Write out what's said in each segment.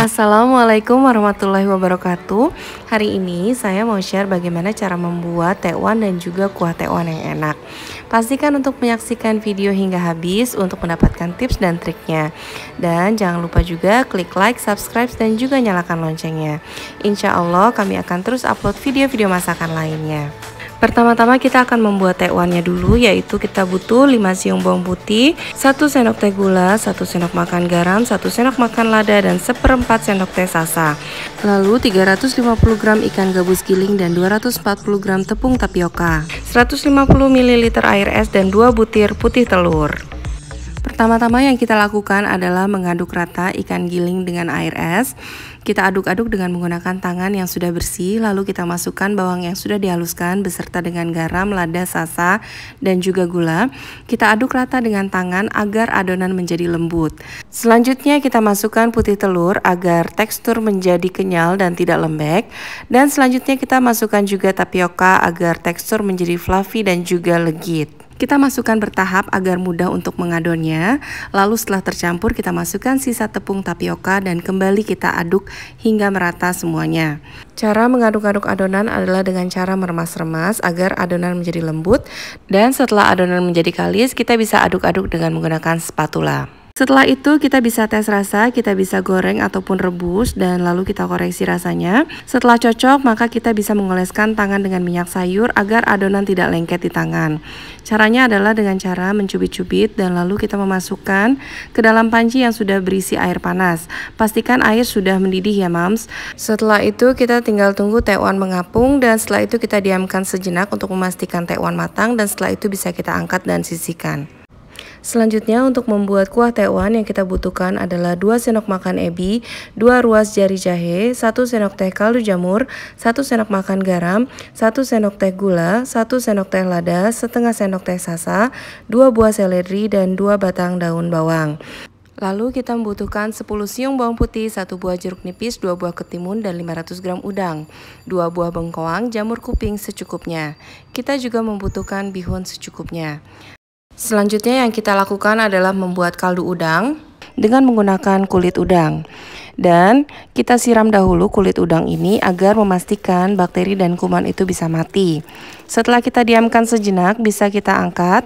Assalamualaikum warahmatullahi wabarakatuh Hari ini saya mau share bagaimana cara membuat tekwan dan juga kuah tekwan yang enak Pastikan untuk menyaksikan video hingga habis untuk mendapatkan tips dan triknya Dan jangan lupa juga klik like, subscribe, dan juga nyalakan loncengnya Insya Allah kami akan terus upload video-video masakan lainnya Pertama-tama kita akan membuat tekwannya dulu yaitu kita butuh 5 siung bawang putih, 1 sendok teh gula, 1 sendok makan garam, 1 sendok makan lada dan seperempat sendok teh sasa. Lalu 350 gram ikan gabus giling dan 240 gram tepung tapioka, 150 ml air es dan 2 butir putih telur. Pertama-tama yang kita lakukan adalah mengaduk rata ikan giling dengan air es. Kita aduk-aduk dengan menggunakan tangan yang sudah bersih, lalu kita masukkan bawang yang sudah dihaluskan beserta dengan garam, lada, sasa, dan juga gula. Kita aduk rata dengan tangan agar adonan menjadi lembut. Selanjutnya kita masukkan putih telur agar tekstur menjadi kenyal dan tidak lembek. Dan selanjutnya kita masukkan juga tapioka agar tekstur menjadi fluffy dan juga legit. Kita masukkan bertahap agar mudah untuk mengadonnya. Lalu setelah tercampur kita masukkan sisa tepung tapioka dan kembali kita aduk hingga merata semuanya. Cara mengaduk-aduk adonan adalah dengan cara meremas-remas agar adonan menjadi lembut dan setelah adonan menjadi kalis kita bisa aduk-aduk dengan menggunakan spatula. Setelah itu kita bisa tes rasa, kita bisa goreng ataupun rebus dan lalu kita koreksi rasanya. Setelah cocok, maka kita bisa mengoleskan tangan dengan minyak sayur agar adonan tidak lengket di tangan. Caranya adalah dengan cara mencubit-cubit dan lalu kita memasukkan ke dalam panci yang sudah berisi air panas. Pastikan air sudah mendidih ya mams. Setelah itu kita tinggal tunggu tekwan mengapung dan setelah itu kita diamkan sejenak untuk memastikan tekwan matang dan setelah itu bisa kita angkat dan sisihkan. Selanjutnya untuk membuat kuah tewan yang kita butuhkan adalah 2 sendok makan ebi, 2 ruas jari jahe, 1 sendok teh kaldu jamur, 1 sendok makan garam, 1 sendok teh gula, 1 sendok teh lada, setengah sendok teh sasa, 2 buah seledri dan 2 batang daun bawang. Lalu kita membutuhkan 10 siung bawang putih, 1 buah jeruk nipis, 2 buah ketimun, dan 500 gram udang, 2 buah bengkoang, jamur kuping secukupnya. Kita juga membutuhkan bihun secukupnya. Selanjutnya yang kita lakukan adalah membuat kaldu udang dengan menggunakan kulit udang. Dan kita siram dahulu kulit udang ini agar memastikan bakteri dan kuman itu bisa mati. Setelah kita diamkan sejenak, bisa kita angkat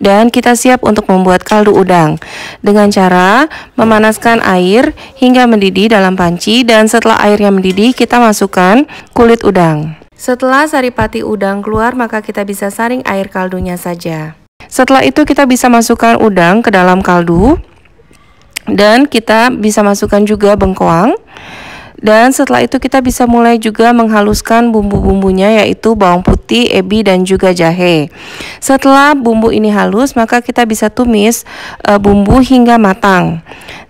dan kita siap untuk membuat kaldu udang dengan cara memanaskan air hingga mendidih dalam panci dan setelah airnya mendidih kita masukkan kulit udang. Setelah saripati udang keluar maka kita bisa saring air kaldunya saja. Setelah itu kita bisa masukkan udang ke dalam kaldu dan kita bisa masukkan juga bengkoang. Dan setelah itu kita bisa mulai juga menghaluskan bumbu-bumbunya yaitu bawang putih, ebi dan juga jahe. Setelah bumbu ini halus, maka kita bisa tumis e, bumbu hingga matang.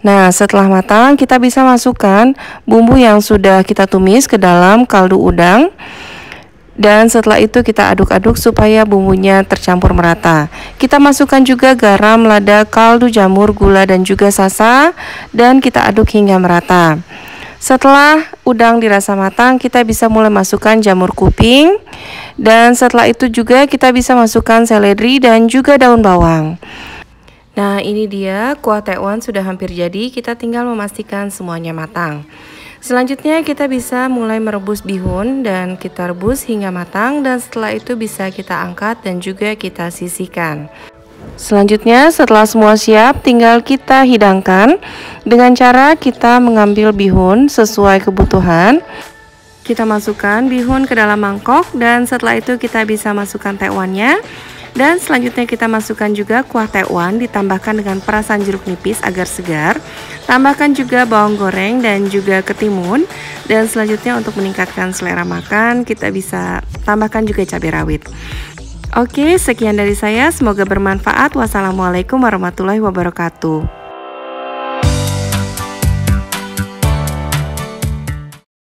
Nah, setelah matang kita bisa masukkan bumbu yang sudah kita tumis ke dalam kaldu udang dan setelah itu kita aduk-aduk supaya bumbunya tercampur merata. Kita masukkan juga garam, lada, kaldu jamur, gula dan juga sasa dan kita aduk hingga merata. Setelah udang dirasa matang, kita bisa mulai masukkan jamur kuping dan setelah itu juga kita bisa masukkan seledri dan juga daun bawang. Nah, ini dia kuah tekwan sudah hampir jadi. Kita tinggal memastikan semuanya matang. Selanjutnya kita bisa mulai merebus bihun dan kita rebus hingga matang dan setelah itu bisa kita angkat dan juga kita sisihkan. Selanjutnya setelah semua siap tinggal kita hidangkan dengan cara kita mengambil bihun sesuai kebutuhan. Kita masukkan bihun ke dalam mangkok dan setelah itu kita bisa masukkan tekwannya. Dan selanjutnya kita masukkan juga kuah tekwan ditambahkan dengan perasan jeruk nipis agar segar. Tambahkan juga bawang goreng dan juga ketimun. Dan selanjutnya untuk meningkatkan selera makan, kita bisa tambahkan juga cabai rawit. Oke, sekian dari saya. Semoga bermanfaat. Wassalamualaikum warahmatullahi wabarakatuh.